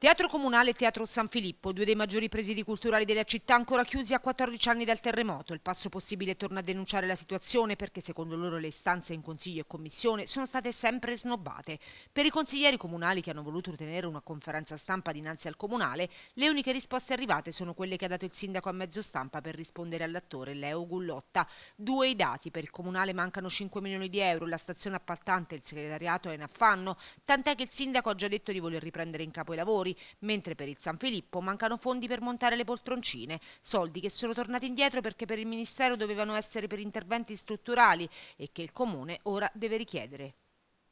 Teatro Comunale e Teatro San Filippo, due dei maggiori presidi culturali della città ancora chiusi a 14 anni dal terremoto. Il passo possibile torna a denunciare la situazione perché secondo loro le istanze in consiglio e commissione sono state sempre snobbate. Per i consiglieri comunali che hanno voluto tenere una conferenza stampa dinanzi al comunale, le uniche risposte arrivate sono quelle che ha dato il sindaco a mezzo stampa per rispondere all'attore Leo Gullotta. Due i dati, per il comunale mancano 5 milioni di euro, la stazione appaltante e il segretariato è in affanno, tant'è che il sindaco ha già detto di voler riprendere in capo i lavori giocatori, mentre per il San Filippo mancano fondi per montare le poltroncine, soldi che sono tornati indietro perché per il Ministero dovevano essere per interventi strutturali e che il Comune ora deve richiedere.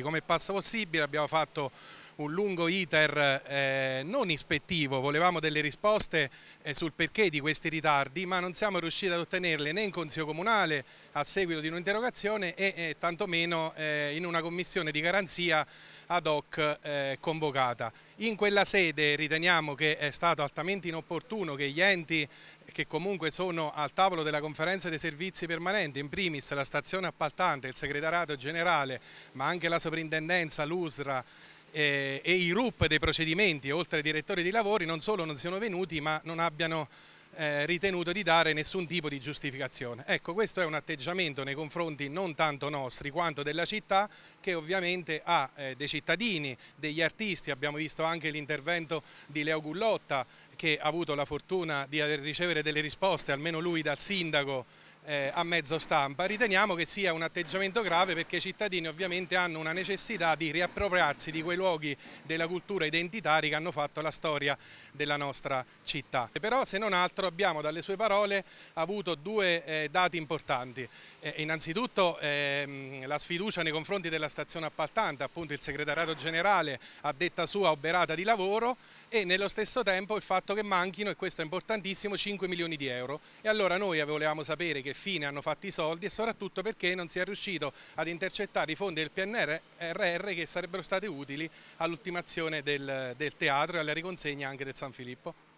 Come passa possibile abbiamo fatto un lungo iter eh, non ispettivo, volevamo delle risposte eh, sul perché di questi ritardi, ma non siamo riusciti ad ottenerle né in Consiglio Comunale a seguito di un'interrogazione e eh, tantomeno in una commissione di garanzia ad hoc eh, convocata. In quella sede riteniamo che è stato altamente inopportuno che gli enti che comunque sono al tavolo della conferenza dei servizi permanenti, in primis la stazione appaltante, il segretariato generale, ma anche la sovrintendenza, l'USRA, eh, e i RUP dei procedimenti, oltre ai direttori di lavori, non solo non siano venuti ma non abbiano eh, ritenuto di dare nessun tipo di giustificazione. Ecco, questo è un atteggiamento nei confronti non tanto nostri quanto della città che ovviamente ha eh, dei cittadini, degli artisti, abbiamo visto anche l'intervento di Leo Gullotta che ha avuto la fortuna di ricevere delle risposte, almeno lui dal sindaco eh, a mezzo stampa. Riteniamo che sia un atteggiamento grave perché i cittadini ovviamente hanno una necessità di riappropriarsi di quei luoghi della cultura identitari che hanno fatto la storia della nostra città. Però se non altro abbiamo dalle sue parole avuto due eh, dati importanti. Eh, innanzitutto ehm, la sfiducia nei confronti della stazione appaltante, appunto il segretariato generale a detta sua oberata di lavoro e nello stesso tempo il fatto che manchino, e questo è importantissimo, 5 milioni di euro. E allora noi volevamo sapere che fine hanno fatto i soldi e soprattutto perché non si è riuscito ad intercettare i fondi del PNRR che sarebbero stati utili all'ultimazione del, del teatro e alla riconsegna anche del San Filippo.